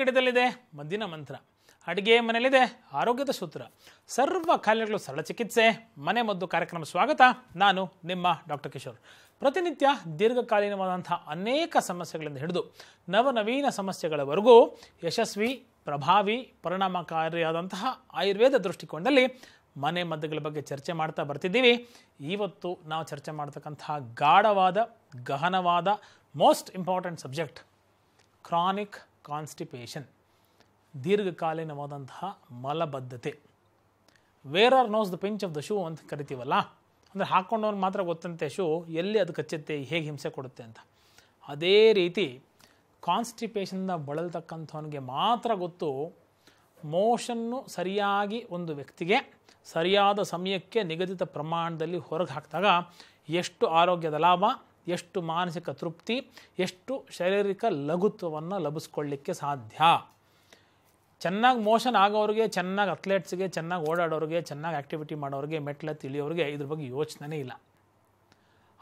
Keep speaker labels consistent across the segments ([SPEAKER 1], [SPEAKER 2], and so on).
[SPEAKER 1] ಗಿಡದಲ್ಲಿದೆ ಮದ್ದಿನ ಮಂತ್ರ ಅಡುಗೆ ಮನೆಯಲ್ಲಿದೆ ಆರೋಗ್ಯದ ಸೂತ್ರ ಸರ್ವ ಕಾಯಿಲೆಗಳು ಸರಳ ಚಿಕಿತ್ಸೆ ಮನೆ ಮದ್ದು ಕಾರ್ಯಕ್ರಮ ಸ್ವಾಗತ ನಾನು ನಿಮ್ಮ ಡಾಕ್ಟರ್ ಕಿಶೋರ್ ಪ್ರತಿನಿತ್ಯ ದೀರ್ಘಕಾಲೀನವಾದಂಥ ಅನೇಕ ಸಮಸ್ಯೆಗಳಿಂದ ಹಿಡಿದು ನವನವೀನ ಸಮಸ್ಯೆಗಳವರೆಗೂ ಯಶಸ್ವಿ ಪ್ರಭಾವಿ ಪರಿಣಾಮಕಾರಿಯಾದಂತಹ ಆಯುರ್ವೇದ ದೃಷ್ಟಿಕೋನದಲ್ಲಿ ಮನೆ ಮದ್ದುಗಳ ಬಗ್ಗೆ ಚರ್ಚೆ ಮಾಡ್ತಾ ಬರ್ತಿದ್ದೀವಿ ಇವತ್ತು ನಾವು ಚರ್ಚೆ ಮಾಡ್ತಕ್ಕಂತಹ ಗಾಢವಾದ ಗಹನವಾದ most important subject chronic constipation ದೀರ್ಘಕಾಲೀನವಾದಂತಹ ಮಲಬದ್ಧತೆ wearer knows the pinch of the shoe ಅಂತ ಕರಿತೀವಲ್ಲ ಅಂದರೆ ಹಾಕ್ಕೊಂಡವ್ನು ಮಾತ್ರ ಗೊತ್ತಂತೆ ಶೂ ಎಲ್ಲಿ ಅದು ಕಚ್ಚುತ್ತೆ ಹೇಗೆ ಹಿಂಸೆ ಕೊಡುತ್ತೆ ಅಂತ ಅದೇ ರೀತಿ ಕಾನ್ಸ್ಟಿಪೇಷನ್ನ ಬಳಲ್ತಕ್ಕಂಥವನಿಗೆ ಮಾತ್ರ ಗೊತ್ತು ಮೋಷನ್ನು ಸರಿಯಾಗಿ ಒಂದು ವ್ಯಕ್ತಿಗೆ ಸರಿಯಾದ ಸಮಯಕ್ಕೆ ನಿಗದಿತ ಪ್ರಮಾಣದಲ್ಲಿ ಹೊರಗೆ ಹಾಕಿದಾಗ ಎಷ್ಟು ಆರೋಗ್ಯದ ಲಾಭ ಎಷ್ಟು ಮಾನಸಿಕ ತೃಪ್ತಿ ಎಷ್ಟು ಶಾರೀರಿಕ ಲಘುತ್ವವನ್ನು ಲಭಿಸ್ಕೊಳ್ಳಿಕ್ಕೆ ಸಾಧ್ಯ ಚೆನ್ನಾಗಿ ಮೋಷನ್ ಆಗೋರಿಗೆ ಚೆನ್ನಾಗಿ ಅಥ್ಲೆಟ್ಸ್ಗೆ ಚೆನ್ನಾಗಿ ಓಡಾಡೋರಿಗೆ ಚೆನ್ನಾಗಿ ಆ್ಯಕ್ಟಿವಿಟಿ ಮಾಡೋರಿಗೆ ಮೆಟ್ಲ ತಿಳಿಯೋರಿಗೆ ಇದ್ರ ಬಗ್ಗೆ ಯೋಚನೆನೇ ಇಲ್ಲ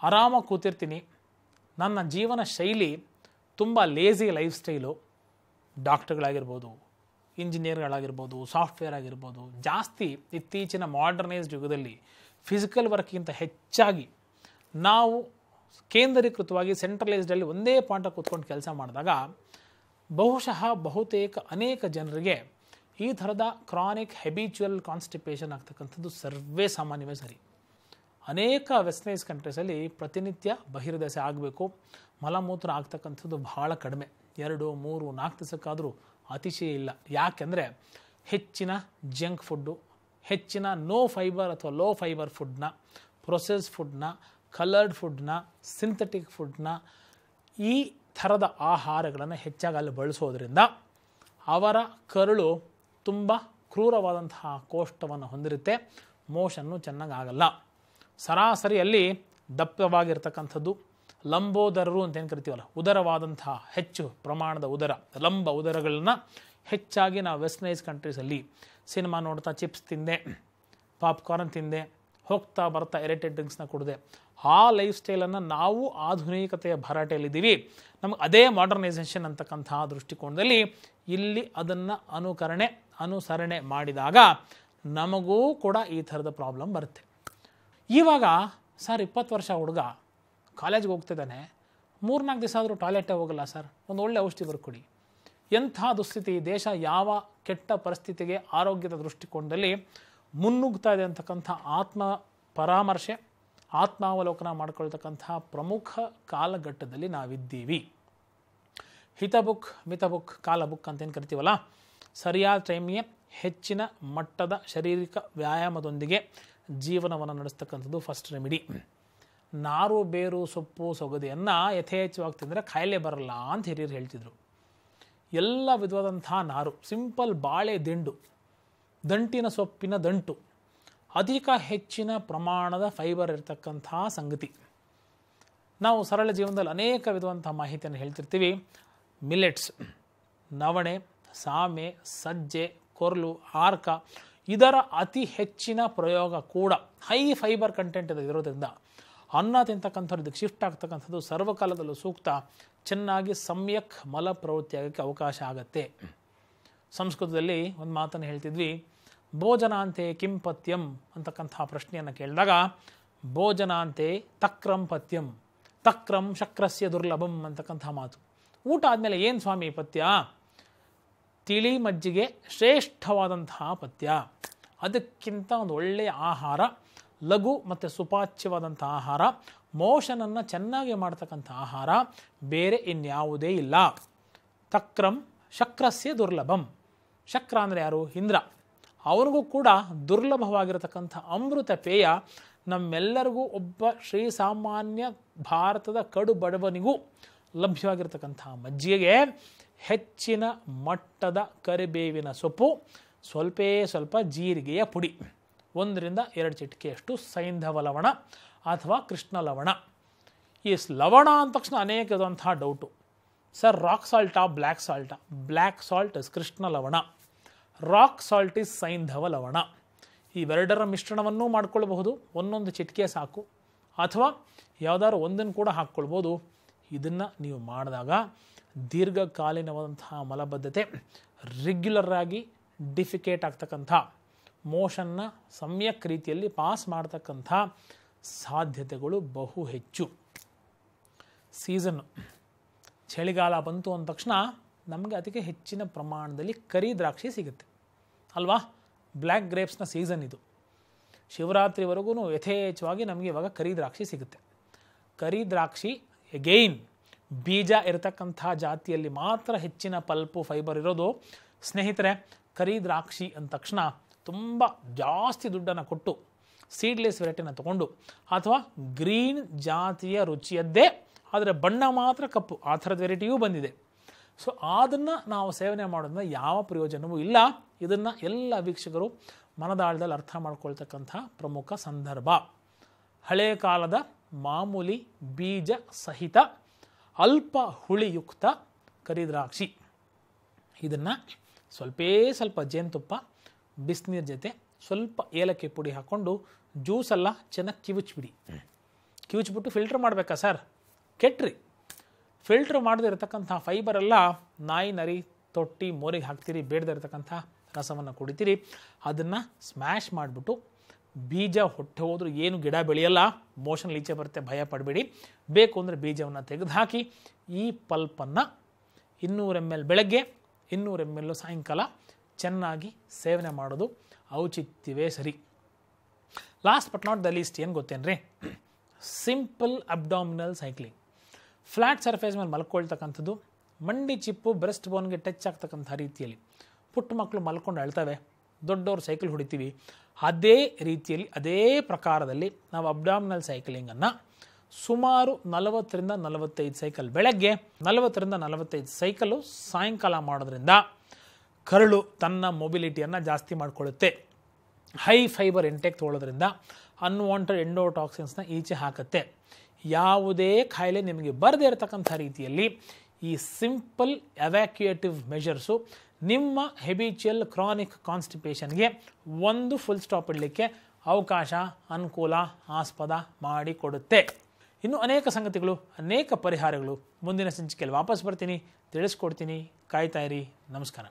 [SPEAKER 1] ಆರಾಮಾಗಿ ಕೂತಿರ್ತೀನಿ ನನ್ನ ಜೀವನ ಶೈಲಿ ತುಂಬ ಲೇಝಿ ಲೈಫ್ ಸ್ಟೈಲು ಡಾಕ್ಟರ್ಗಳಾಗಿರ್ಬೋದು ಇಂಜಿನಿಯರ್ಗಳಾಗಿರ್ಬೋದು ಸಾಫ್ಟ್ವೇರ್ ಆಗಿರ್ಬೋದು ಜಾಸ್ತಿ ಇತ್ತೀಚಿನ ಮಾಡರ್ನೈಸ್ಡ್ ಯುಗದಲ್ಲಿ ಫಿಸಿಕಲ್ ವರ್ಕ್ಗಿಂತ ಹೆಚ್ಚಾಗಿ ನಾವು ಕೇಂದ್ರೀಕೃತವಾಗಿ ಸೆಂಟ್ರಲೈಸ್ಡಲ್ಲಿ ಒಂದೇ ಪಾಠ ಕೂತ್ಕೊಂಡು ಕೆಲಸ ಮಾಡಿದಾಗ ಬಹುಶಃ ಬಹುತೇಕ ಅನೇಕ ಜನರಿಗೆ ಈ ಥರದ ಕ್ರಾನಿಕ್ ಹೆಬಿಚುವಲ್ ಕಾನ್ಸ್ಟಿಪೇಷನ್ ಆಗ್ತಕ್ಕಂಥದ್ದು ಸರ್ವೇ ಸಾಮಾನ್ಯವೇ ಸರಿ ಅನೇಕ ವೆಸ್ಟರ್ನೈಸ್ ಕಂಟ್ರೀಸಲ್ಲಿ ಪ್ರತಿನಿತ್ಯ ಬಹಿರ್ದಸೆ ಆಗಬೇಕು ಮಲಮೂತ್ರ ಆಗ್ತಕ್ಕಂಥದ್ದು ಬಹಳ ಕಡಿಮೆ ಎರಡು ಮೂರು ನಾಲ್ಕು ದಿವಸಕ್ಕಾದರೂ ಅತಿಶಯ ಇಲ್ಲ ಯಾಕೆಂದರೆ ಹೆಚ್ಚಿನ ಜಂಕ್ ಫುಡ್ಡು ಹೆಚ್ಚಿನ ನೋ ಫೈಬರ್ ಅಥವಾ ಲೋ ಫೈಬರ್ ಫುಡ್ನ ಪ್ರೊಸೆಸ್ ಫುಡ್ನ ಕಲರ್ಡ್ ಫುಡ್ನ ಸಿಂಥೆಟಿಕ್ ಫುಡ್ನ ಈ ಥರದ ಆಹಾರಗಳನ್ನು ಹೆಚ್ಚಾಗಿ ಅಲ್ಲಿ ಬಳಸೋದ್ರಿಂದ ಅವರ ಕರುಳು ತುಂಬ ಕ್ರೂರವಾದಂತಹ ಕೋಷ್ಟವನ್ನು ಹೊಂದಿರುತ್ತೆ ಮೋಷನ್ನು ಚೆನ್ನಾಗಿ ಆಗಲ್ಲ ಸರಾಸರಿಯಲ್ಲಿ ದಪ್ಪವಾಗಿರ್ತಕ್ಕಂಥದ್ದು ಲಂಬೋದರರು ಅಂತ ಏನು ಕರಿತೀವಲ್ಲ ಉದರವಾದಂತಹ ಹೆಚ್ಚು ಪ್ರಮಾಣದ ಉದರ ಲಂಬ ಉದರಗಳನ್ನ ಹೆಚ್ಚಾಗಿ ನಾವು ವೆಸ್ಟರ್ನೈಸ್ ಕಂಟ್ರೀಸಲ್ಲಿ ಸಿನಿಮಾ ನೋಡ್ತಾ ಚಿಪ್ಸ್ ತಿಂದೆ ಪಾಪ್ಕಾರ್ನ್ ತಿಂದೆ ಹೋಗ್ತಾ ಬರ್ತಾ ಎರಿಟೆಡ್ ಡ್ರಿಂಕ್ಸ್ನ ಕುಡಿದೆ ಆ ಲೈಫ್ ಸ್ಟೈಲನ್ನು ನಾವು ಆಧುನಿಕತೆಯ ಭರಾಟೆಯಲ್ಲಿದ್ದೀವಿ ನಮಗೆ ಅದೇ ಮಾಡರ್ನೈಸೇಷನ್ ಅಂತಕ್ಕಂತಹ ದೃಷ್ಟಿಕೋನದಲ್ಲಿ ಇಲ್ಲಿ ಅದನ್ನು ಅನುಕರಣೆ ಅನುಸರಣೆ ಮಾಡಿದಾಗ ನಮಗೂ ಕೂಡ ಈ ಥರದ ಪ್ರಾಬ್ಲಮ್ ಬರುತ್ತೆ ಇವಾಗ ಸರ್ ಇಪ್ಪತ್ತು ವರ್ಷ ಹುಡುಗ ಕಾಲೇಜ್ಗೆ ಹೋಗ್ತಿದ್ದಾನೆ ಮೂರ್ನಾಲ್ಕು ದಿವಸ ಆದರೂ ಟಾಯ್ಲೆಟೇ ಹೋಗಲ್ಲ ಸರ್ ಒಂದು ಒಳ್ಳೆ ಔಷಧಿ ಬರ್ಕೊಡಿ ಎಂಥ ದುಸ್ಥಿತಿ ದೇಶ ಯಾವ ಕೆಟ್ಟ ಪರಿಸ್ಥಿತಿಗೆ ಆರೋಗ್ಯದ ದೃಷ್ಟಿಕೋನದಲ್ಲಿ ಮುನ್ನುಗ್ತಾ ಇದೆ ಅಂತಕ್ಕಂಥ ಆತ್ಮ ಪರಾಮರ್ಶೆ ಆತ್ಮಾವಲೋಕನ ಮಾಡ್ಕೊಳ್ತಕ್ಕಂಥ ಪ್ರಮುಖ ಕಾಲಘಟ್ಟದಲ್ಲಿ ನಾವಿದ್ದೀವಿ ಹಿತಬುಕ್ ಮಿತಬುಕ್ ಕಾಲಬುಕ್ ಅಂತೇನು ಕರಿತೀವಲ್ಲ ಸರಿಯಾದ ಟೈಮ್ಗೆ ಹೆಚ್ಚಿನ ಮಟ್ಟದ ಶಾರೀರಿಕ ವ್ಯಾಯಾಮದೊಂದಿಗೆ ಜೀವನವನ್ನು ನಡೆಸ್ತಕ್ಕಂಥದ್ದು ಫಸ್ಟ್ ರೆಮಿಡಿ ನಾರು ಬೇರು ಸೊಪ್ಪು ಸೊಗದೆಯನ್ನು ಯಥೇಚ್ಛವಾಗಿ ತಿಂದರೆ ಕಾಯಿಲೆ ಬರಲ್ಲ ಅಂತ ಹಿರಿಯರು ಹೇಳ್ತಿದ್ರು ಎಲ್ಲ ವಿಧವಾದಂಥ ನಾರು ಸಿಂಪಲ್ ಬಾಳೆ ದಿಂಡು ದಂಟಿನ ಸೊಪ್ಪಿನ ದಂಟು ಅಧಿಕ ಹೆಚ್ಚಿನ ಪ್ರಮಾಣದ ಫೈಬರ್ ಇರತಕ್ಕಂತಹ ಸಂಗತಿ ನಾವು ಸರಳ ಜೀವನದಲ್ಲಿ ಅನೇಕ ವಿಧವಂತಹ ಮಾಹಿತಿಯನ್ನು ಹೇಳ್ತಿರ್ತೀವಿ ಮಿಲೆಟ್ಸ್ ನವಣೆ ಸಾಮೆ ಸಜ್ಜೆ ಕೊರಲು ಆರ್ಕ ಇದರ ಅತಿ ಹೆಚ್ಚಿನ ಪ್ರಯೋಗ ಕೂಡ ಹೈ ಫೈಬರ್ ಕಂಟೆಂಟ್ ಇರೋದ್ರಿಂದ ಅನ್ನ ತಿಂತಕ್ಕಂಥವ್ರು ಇದಕ್ಕೆ ಶಿಫ್ಟ್ ಆಗ್ತಕ್ಕಂಥದ್ದು ಸರ್ವಕಾಲದಲ್ಲೂ ಸೂಕ್ತ ಚೆನ್ನಾಗಿ ಸಮ್ಯಕ್ ಮಲ ಪ್ರವೃತ್ತಿಯಾಗಕ್ಕೆ ಅವಕಾಶ ಆಗತ್ತೆ ಸಂಸ್ಕೃತದಲ್ಲಿ ಒಂದು ಮಾತನ್ನು ಹೇಳ್ತಿದ್ವಿ ಭೋಜನಾಂತೆ ಕಿಂ ಪಥ್ಯಂ ಅಂತಕ್ಕಂತಹ ಪ್ರಶ್ನೆಯನ್ನು ಕೇಳಿದಾಗ ಭೋಜನಾಂತೆ ತಕ್ರಂ ಪಥ್ಯಂ ತಕ್ರಂ ಶಕ್ರಸ್ಯ ದುರ್ಲಭಂ ಅಂತಕ್ಕಂತಹ ಮಾತು ಊಟ ಆದಮೇಲೆ ಏನು ಸ್ವಾಮಿ ಪಥ್ಯ ತಿಳಿ ಮಜ್ಜಿಗೆ ಶ್ರೇಷ್ಠವಾದಂತಹ ಪಥ್ಯ ಅದಕ್ಕಿಂತ ಒಂದು ಒಳ್ಳೆಯ ಆಹಾರ ಲಘು ಮತ್ತು ಸುಪಾಚ್ಯವಾದಂಥ ಆಹಾರ ಮೋಷನನ್ನು ಚೆನ್ನಾಗಿ ಮಾಡ್ತಕ್ಕಂಥ ಆಹಾರ ಬೇರೆ ಇನ್ಯಾವುದೇ ಇಲ್ಲ ತಕ್ರಂ ಶಕ್ರಸ್ಯ ದುರ್ಲಭಂ ಶಕ್ರ ಅಂದರೆ ಯಾರು ಇಂದ್ರ ಅವನಿಗೂ ಕೂಡ ದುರ್ಲಭವಾಗಿರತಕ್ಕಂಥ ಅಮೃತ ಪೇಯ ನಮ್ಮೆಲ್ಲರಿಗೂ ಒಬ್ಬ ಶ್ರೀ ಸಾಮಾನ್ಯ ಭಾರತದ ಕಡು ಬಡವನಿಗೂ ಲಭ್ಯವಾಗಿರತಕ್ಕಂಥ ಮಜ್ಜಿಗೆಗೆ ಹೆಚ್ಚಿನ ಮಟ್ಟದ ಕರಿಬೇವಿನ ಸೊಪ್ಪು ಸ್ವಲ್ಪೇ ಸ್ವಲ್ಪ ಜೀರಿಗೆಯ ಪುಡಿ ಒಂದರಿಂದ ಎರಡು ಚಿಟಿಕೆಯಷ್ಟು ಸೈಂಧವ ಲವಣ ಅಥವಾ ಕೃಷ್ಣ ಲವಣ ಈ ಲವಣ ಅಂದ ತಕ್ಷಣ ಅನೇಕದಂಥ ಡೌಟು ಸರ್ ರಾಕ್ ಸಾಲ್ಟಾ ಬ್ಲ್ಯಾಕ್ ಸಾಲ್ಟಾ ಬ್ಲ್ಯಾಕ್ ಸಾಲ್ಟ್ ಇಸ್ ಕೃಷ್ಣ ಲವಣ ರಾಕ್ ಸಾಲ್ಟಿಸ್ ಇಸ್ ಸೈಂಧವ ಲವಣ ಇವೆರಡರ ಮಿಶ್ರಣವನ್ನೂ ಮಾಡ್ಕೊಳ್ಬಹುದು ಒಂದೊಂದು ಚಿಟಿಕೆ ಸಾಕು ಅಥವಾ ಯಾವುದಾದ್ರು ಒಂದನ್ನು ಕೂಡ ಹಾಕ್ಕೊಳ್ಬೋದು ಇದನ್ನು ನೀವು ಮಾಡಿದಾಗ ದೀರ್ಘಕಾಲೀನವಾದಂತಹ ಮಲಬದ್ಧತೆ ರೆಗ್ಯುಲರ್ ಆಗಿ ಡಿಫಿಕೇಟ್ ಆಗ್ತಕ್ಕಂಥ ಮೋಷನ್ನ ಸಮ್ಯಕ್ ರೀತಿಯಲ್ಲಿ ಪಾಸ್ ಮಾಡ್ತಕ್ಕಂಥ ಸಾಧ್ಯತೆಗಳು ಬಹು ಹೆಚ್ಚು ಸೀಸನ್ನು ಚಳಿಗಾಲ ಬಂತು ಅಂದ ತಕ್ಷಣ ನಮಗೆ ಅದಕ್ಕೆ ಹೆಚ್ಚಿನ ಪ್ರಮಾಣದಲ್ಲಿ ಕರಿ ದ್ರಾಕ್ಷಿ ಸಿಗುತ್ತೆ ಅಲ್ವಾ ಬ್ಲ್ಯಾಕ್ ಗ್ರೇಪ್ಸ್ನ ಸೀಸನ್ ಇದು ಶಿವರಾತ್ರಿವರೆಗೂ ಯಥೇಚ್ಛವಾಗಿ ನಮಗೆ ಇವಾಗ ಕರಿ ದ್ರಾಕ್ಷಿ ಸಿಗುತ್ತೆ ಕರಿ ದ್ರಾಕ್ಷಿ ಎಗೈನ್ ಬೀಜ ಇರತಕ್ಕಂಥ ಜಾತಿಯಲ್ಲಿ ಮಾತ್ರ ಹೆಚ್ಚಿನ ಪಲ್ಪು ಫೈಬರ್ ಇರೋದು ಸ್ನೇಹಿತರೆ ಕರಿ ದ್ರಾಕ್ಷಿ ಅಂದ ತಕ್ಷಣ ತುಂಬ ಜಾಸ್ತಿ ದುಡ್ಡನ್ನು ಕೊಟ್ಟು ಸೀಡ್ಲೆಸ್ ವೆರೈಟಿನ ತಗೊಂಡು ಅಥವಾ ಗ್ರೀನ್ ಜಾತಿಯ ರುಚಿಯದ್ದೇ ಆದರೆ ಬಣ್ಣ ಮಾತ್ರ ಕಪ್ಪು ಆ ಥರದ ವೆರೈಟಿಯೂ ಬಂದಿದೆ ಸೊ ಅದನ್ನು ನಾವು ಸೇವನೆ ಮಾಡೋದ್ರಿಂದ ಯಾವ ಪ್ರಯೋಜನವೂ ಇಲ್ಲ ಇದನ್ನು ಎಲ್ಲ ವೀಕ್ಷಕರು ಮನದಾಳದಲ್ಲಿ ಅರ್ಥ ಮಾಡ್ಕೊಳ್ತಕ್ಕಂಥ ಪ್ರಮುಖ ಸಂದರ್ಭ ಹಳೆಯ ಕಾಲದ ಮಾಮೂಲಿ ಬೀಜ ಸಹಿತ ಅಲ್ಪ ಹುಳಿಯುಕ್ತ ಕರಿದ್ರಾಕ್ಷಿ ಇದನ್ನು ಸ್ವಲ್ಪೇ ಸ್ವಲ್ಪ ಜೇನುತುಪ್ಪ ಬಿಸಿನೀರ ಜೊತೆ ಸ್ವಲ್ಪ ಏಲಕ್ಕಿ ಪುಡಿ ಹಾಕ್ಕೊಂಡು ಜ್ಯೂಸೆಲ್ಲ ಚೆನ್ನಾಗಿ ಕಿವುಚ್ಬಿಡಿ ಕಿವುಚ್ಬಿಟ್ಟು ಫಿಲ್ಟರ್ ಮಾಡಬೇಕಾ ಸರ್ ಕೆಟ್ಟ್ರಿ ಫಿಲ್ಟ್ರ್ ಇರತಕ್ಕಂಥ ಫೈಬರ್ ಎಲ್ಲ ನಾಯಿ ನರಿ ತೊಟ್ಟಿ ಮೋರಿಗೆ ಹಾಕ್ತೀರಿ ಬೇಡದಿರ್ತಕ್ಕಂಥ ರಸವನ್ನು ಕುಡಿತೀರಿ ಅದನ್ನು ಸ್ಮ್ಯಾಶ್ ಮಾಡಿಬಿಟ್ಟು ಬೀಜ ಹೊಟ್ಟೆ ಹೋದರೂ ಏನು ಗಿಡ ಬೆಳೆಯಲ್ಲ ಮೋಷನ್ ಲೀಚೆ ಬರುತ್ತೆ ಭಯ ಪಡಬೇಡಿ ಬೇಕು ಅಂದರೆ ಬೀಜವನ್ನು ತೆಗೆದುಹಾಕಿ ಈ ಪಲ್ಪನ್ನು ಇನ್ನೂರು ಎಮ್ ಎಲ್ ಬೆಳಗ್ಗೆ ಇನ್ನೂರು ಎಮ್ ಎಲ್ ಸಾಯಂಕಾಲ ಚೆನ್ನಾಗಿ ಸೇವನೆ ಮಾಡೋದು ಔಚಿತ್ಯವೇ ಸರಿ last but not the least ಏನು ಗೊತ್ತೇನ್ರಿ simple abdominal cycling flat surface ಮೇಲೆ ಮಲ್ಕೊಳ್ತಕ್ಕಂಥದ್ದು ಮಂಡಿ ಚಿಪ್ಪು ಬ್ರೆಸ್ಟ್ ಬೋನ್ಗೆ ಟಚ್ ಆಗ್ತಕ್ಕಂಥ ರೀತಿಯಲ್ಲಿ ಪುಟ್ಟ ಮಕ್ಕಳು ಮಲ್ಕೊಂಡು ಅಳ್ತವೆ ದೊಡ್ಡವರು ಸೈಕಲ್ ಹೊಡಿತೀವಿ ಅದೇ ರೀತಿಯಲ್ಲಿ ಅದೇ ಪ್ರಕಾರದಲ್ಲಿ ನಾವು ಅಬ್ಡಾಮಿನಲ್ ಸೈಕ್ಲಿಂಗನ್ನು ಸುಮಾರು ನಲವತ್ತರಿಂದ ನಲವತ್ತೈದು ಸೈಕಲ್ ಬೆಳಗ್ಗೆ ನಲವತ್ತರಿಂದ ನಲವತ್ತೈದು ಸೈಕಲು ಸಾಯಂಕಾಲ ಮಾಡೋದ್ರಿಂದ ಕರಳು ತನ್ನ ಮೊಬಿಲಿಟಿಯನ್ನು ಜಾಸ್ತಿ ಮಾಡಿಕೊಳ್ಳುತ್ತೆ ಹೈ ಫೈಬರ್ ಇಂಟೆಕ್ ತೊಗೊಳ್ಳೋದ್ರಿಂದ ಅನ್ವಾಂಟೆಡ್ ಎಂಡೋಟಾಕ್ಸಿನ್ಸ್ನ ಈಚೆ ಹಾಕುತ್ತೆ ಯಾವುದೇ ಖಾಯಿಲೆ ನಿಮಗೆ ಬರದೇ ಇರತಕ್ಕಂಥ ರೀತಿಯಲ್ಲಿ ಈ ಸಿಂಪಲ್ ಎವ್ಯಾಕ್ಯುಯೇಟಿವ್ ಮೆಷರ್ಸು ನಿಮ್ಮ ಹೆಬಿಚುಯಲ್ ಕ್ರಾನಿಕ್ ಕಾನ್ಸ್ಟಿಪೇಷನ್ಗೆ ಒಂದು ಫುಲ್ ಸ್ಟಾಪ್ ಇಡಲಿಕ್ಕೆ ಅವಕಾಶ ಅನುಕೂಲ ಆಸ್ಪದ ಮಾಡಿಕೊಡುತ್ತೆ ಇನ್ನು ಅನೇಕ ಸಂಗತಿಗಳು ಅನೇಕ ಪರಿಹಾರಗಳು ಮುಂದಿನ ಸಂಚಿಕೆಯಲ್ಲಿ ವಾಪಸ್ ಬರ್ತೀನಿ ತಿಳಿಸ್ಕೊಡ್ತೀನಿ ಕಾಯ್ತಾಯಿರಿ ನಮಸ್ಕಾರ